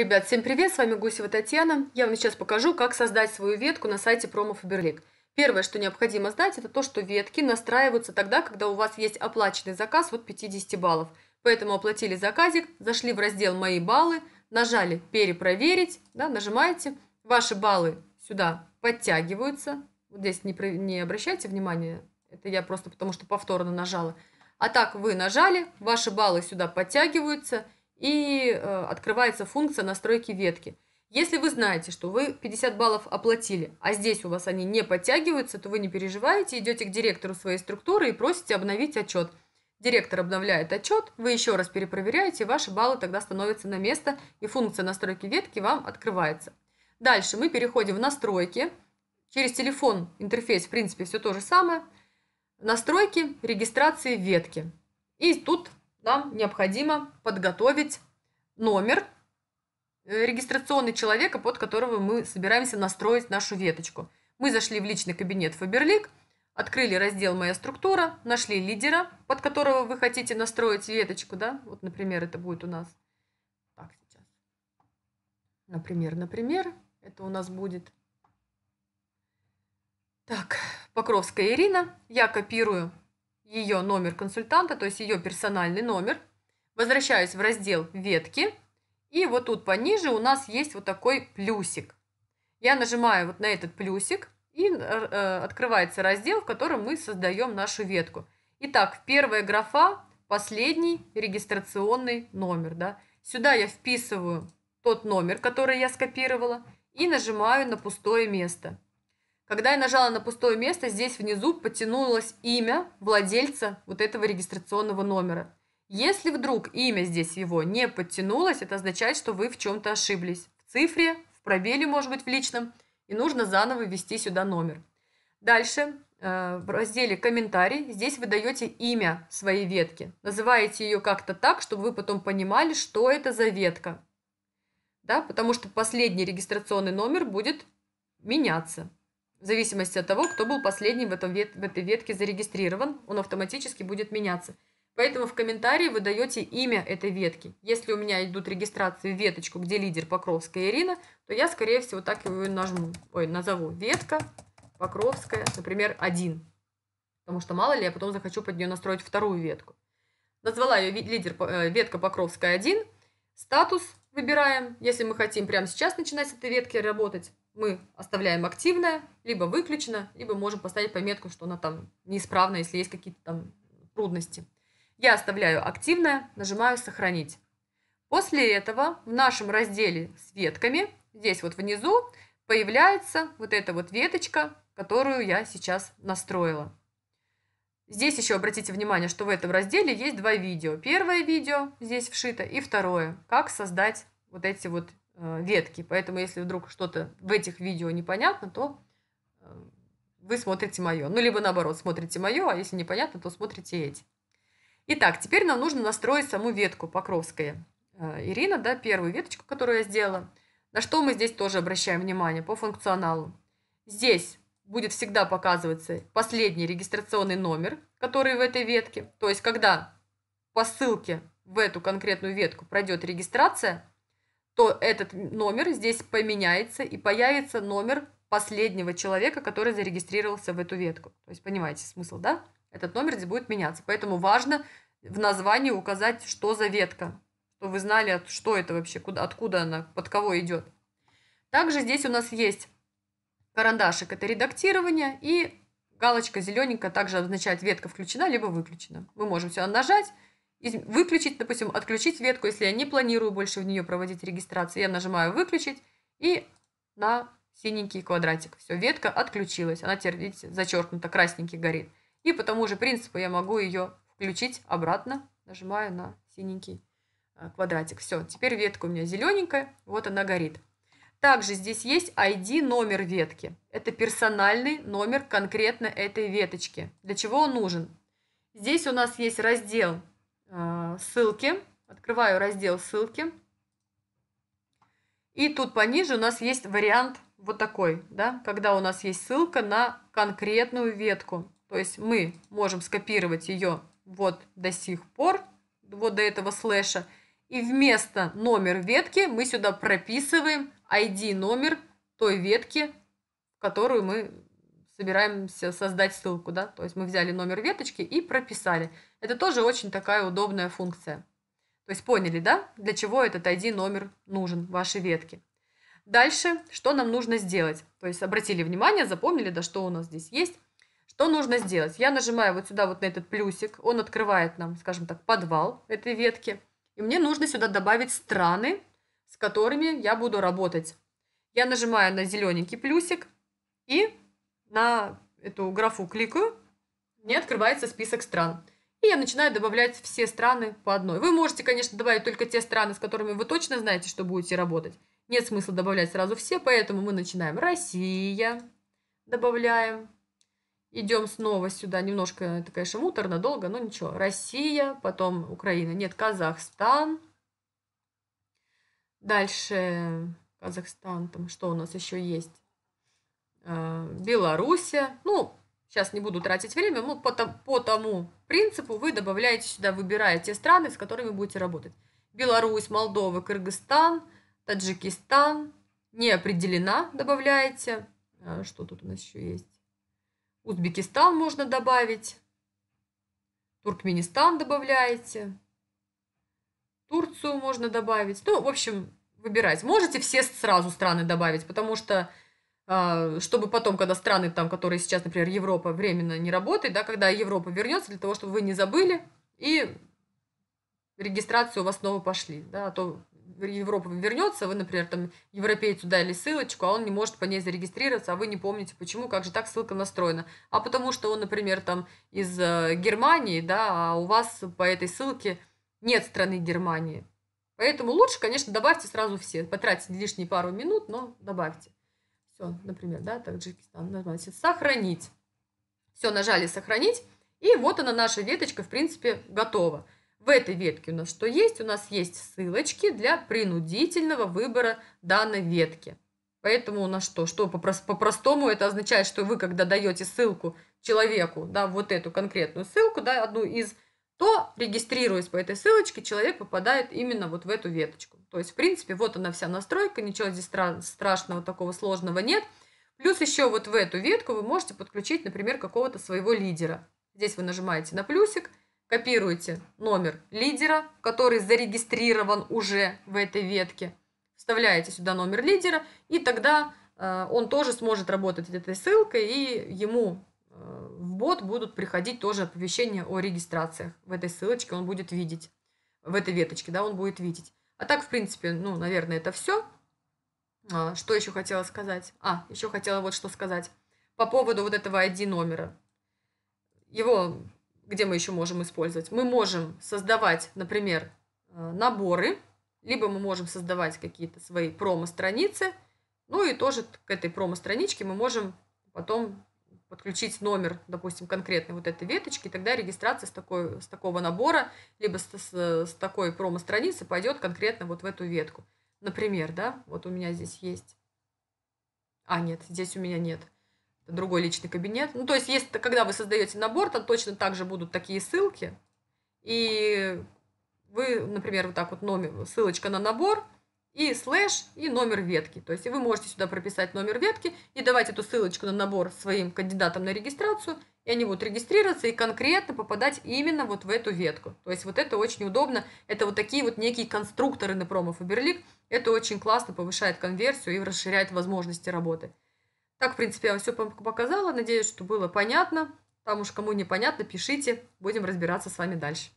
Ребят, всем привет, с вами Гусева Татьяна. Я вам сейчас покажу, как создать свою ветку на сайте промо Фаберлик. Первое, что необходимо знать, это то, что ветки настраиваются тогда, когда у вас есть оплаченный заказ от 50 баллов. Поэтому оплатили заказик, зашли в раздел «Мои баллы», нажали «Перепроверить», да, нажимаете, ваши баллы сюда подтягиваются. Вот здесь не, не обращайте внимания, это я просто потому что повторно нажала. А так вы нажали, ваши баллы сюда подтягиваются – и э, открывается функция настройки ветки. Если вы знаете, что вы 50 баллов оплатили, а здесь у вас они не подтягиваются, то вы не переживаете, идете к директору своей структуры и просите обновить отчет. Директор обновляет отчет, вы еще раз перепроверяете, и ваши баллы тогда становятся на место, и функция настройки ветки вам открывается. Дальше мы переходим в настройки. Через телефон интерфейс, в принципе, все то же самое. Настройки регистрации ветки. И тут нам необходимо подготовить номер э, регистрационный человека, под которого мы собираемся настроить нашу веточку. Мы зашли в личный кабинет Фаберлик, открыли раздел «Моя структура», нашли лидера, под которого вы хотите настроить веточку, да? Вот, например, это будет у нас. Так, сейчас. Например, например, это у нас будет. Так, Покровская Ирина. Я копирую ее номер консультанта, то есть ее персональный номер. Возвращаюсь в раздел «Ветки». И вот тут пониже у нас есть вот такой плюсик. Я нажимаю вот на этот плюсик, и э, э открывается раздел, в котором мы создаем нашу ветку. Итак, первая графа – последний регистрационный номер. Да? Сюда я вписываю тот номер, который я скопировала, и нажимаю на пустое место – когда я нажала на пустое место, здесь внизу потянулось имя владельца вот этого регистрационного номера. Если вдруг имя здесь его не подтянулось, это означает, что вы в чем-то ошиблись. В цифре, в пробеле, может быть, в личном. И нужно заново ввести сюда номер. Дальше э, в разделе «Комментарий» здесь вы даете имя своей ветки. Называете ее как-то так, чтобы вы потом понимали, что это за ветка. Да, потому что последний регистрационный номер будет меняться в зависимости от того, кто был последний в, этом вет в этой ветке зарегистрирован, он автоматически будет меняться. Поэтому в комментарии вы даете имя этой ветки. Если у меня идут регистрации в веточку, где лидер Покровская Ирина, то я, скорее всего, так его и нажму. Ой, назову ветка Покровская, например, 1. Потому что мало ли, я потом захочу под нее настроить вторую ветку. Назвала ее лидер э, ветка Покровская 1. Статус выбираем, если мы хотим прямо сейчас начинать с этой ветки работать мы оставляем активное, либо выключено, либо можем поставить пометку, что она там неисправна, если есть какие-то там трудности. Я оставляю активное, нажимаю «Сохранить». После этого в нашем разделе с ветками, здесь вот внизу, появляется вот эта вот веточка, которую я сейчас настроила. Здесь еще обратите внимание, что в этом разделе есть два видео. Первое видео здесь вшито и второе, как создать вот эти вот Э, ветки. Поэтому, если вдруг что-то в этих видео непонятно, то э, вы смотрите мое. Ну, либо наоборот, смотрите мое, а если непонятно, то смотрите эти. Итак, теперь нам нужно настроить саму ветку Покровская. Э, Ирина, да, первую веточку, которую я сделала. На что мы здесь тоже обращаем внимание по функционалу. Здесь будет всегда показываться последний регистрационный номер, который в этой ветке. То есть, когда по ссылке в эту конкретную ветку пройдет регистрация, то этот номер здесь поменяется и появится номер последнего человека, который зарегистрировался в эту ветку. То есть понимаете смысл, да? Этот номер здесь будет меняться. Поэтому важно в названии указать, что за ветка, чтобы вы знали, что это вообще, куда, откуда она, под кого идет. Также здесь у нас есть карандашик, это редактирование, и галочка зелененькая также обозначает ветка включена либо выключена. Мы можем сюда нажать выключить, допустим, отключить ветку, если я не планирую больше в нее проводить регистрацию. Я нажимаю «Выключить» и на синенький квадратик. Все, ветка отключилась. Она теперь, видите, зачеркнута, красненький горит. И по тому же принципу я могу ее включить обратно. Нажимаю на синенький э, квадратик. Все, теперь ветка у меня зелененькая, вот она горит. Также здесь есть ID номер ветки. Это персональный номер конкретно этой веточки. Для чего он нужен? Здесь у нас есть раздел а, ссылки. Открываю раздел ссылки. И тут пониже у нас есть вариант вот такой, да, когда у нас есть ссылка на конкретную ветку. То есть мы можем скопировать ее вот до сих пор, вот до этого слэша. И вместо номер ветки мы сюда прописываем ID номер той ветки, которую мы собираемся создать ссылку, да, то есть мы взяли номер веточки и прописали. Это тоже очень такая удобная функция. То есть поняли, да, для чего этот ID номер нужен вашей ветке. Дальше, что нам нужно сделать? То есть обратили внимание, запомнили, да, что у нас здесь есть. Что нужно сделать? Я нажимаю вот сюда вот на этот плюсик, он открывает нам, скажем так, подвал этой ветки. И мне нужно сюда добавить страны, с которыми я буду работать. Я нажимаю на зелененький плюсик и на эту графу кликаю, мне открывается список стран. И я начинаю добавлять все страны по одной. Вы можете, конечно, добавить только те страны, с которыми вы точно знаете, что будете работать. Нет смысла добавлять сразу все, поэтому мы начинаем. Россия. Добавляем. Идем снова сюда. Немножко это, конечно, муторно, долго, но ничего. Россия, потом Украина. Нет, Казахстан. Дальше Казахстан. Там что у нас еще есть? Э, Белоруссия. Ну, сейчас не буду тратить время, ну, по, по тому принципу вы добавляете сюда, выбирая те страны, с которыми будете работать. Беларусь, Молдова, Кыргызстан, Таджикистан. Не определена, добавляете. Э, что тут у нас еще есть? Узбекистан можно добавить. Туркменистан добавляете. Турцию можно добавить. Ну, в общем, выбирать. Можете все сразу страны добавить, потому что а, чтобы потом, когда страны, там, которые сейчас, например, Европа временно не работает, да, когда Европа вернется, для того, чтобы вы не забыли и регистрацию у вас снова пошли, да, а то Европа вернется, вы, например, там европейцу дали ссылочку, а он не может по ней зарегистрироваться, а вы не помните, почему, как же так ссылка настроена. А потому что он, например, там из э, Германии, да, а у вас по этой ссылке нет страны Германии. Поэтому лучше, конечно, добавьте сразу все. Потратите лишние пару минут, но добавьте. Все, например, да, Таджикистан, нормально. Сохранить. Все, нажали сохранить. И вот она, наша веточка, в принципе, готова. В этой ветке у нас что есть? У нас есть ссылочки для принудительного выбора данной ветки. Поэтому у нас что? Что по-простому это означает, что вы, когда даете ссылку человеку, да, вот эту конкретную ссылку, да, одну из то, регистрируясь по этой ссылочке, человек попадает именно вот в эту веточку. То есть, в принципе, вот она вся настройка, ничего здесь страшного, такого сложного нет. Плюс еще вот в эту ветку вы можете подключить, например, какого-то своего лидера. Здесь вы нажимаете на плюсик, копируете номер лидера, который зарегистрирован уже в этой ветке, вставляете сюда номер лидера, и тогда э, он тоже сможет работать этой ссылкой, и ему бот будут приходить тоже оповещения о регистрациях. В этой ссылочке он будет видеть. В этой веточке, да, он будет видеть. А так, в принципе, ну, наверное, это все. А, что еще хотела сказать? А, еще хотела вот что сказать. По поводу вот этого ID номера. Его где мы еще можем использовать? Мы можем создавать, например, э, наборы, либо мы можем создавать какие-то свои промо-страницы, ну и тоже к этой промо-страничке мы можем потом подключить номер, допустим, конкретной вот этой веточки, тогда регистрация с, такой, с такого набора, либо с, с, с такой промо-страницы пойдет конкретно вот в эту ветку. Например, да, вот у меня здесь есть. А, нет, здесь у меня нет. Это другой личный кабинет. Ну, то есть, если, когда вы создаете набор, там точно так же будут такие ссылки. И вы, например, вот так вот номер, ссылочка на набор – и слэш, и номер ветки. То есть вы можете сюда прописать номер ветки и давать эту ссылочку на набор своим кандидатам на регистрацию, и они будут регистрироваться и конкретно попадать именно вот в эту ветку. То есть вот это очень удобно. Это вот такие вот некие конструкторы на промо Фаберлик. Это очень классно повышает конверсию и расширяет возможности работы. Так, в принципе, я вам все показала. Надеюсь, что было понятно. Там уж кому непонятно, пишите. Будем разбираться с вами дальше.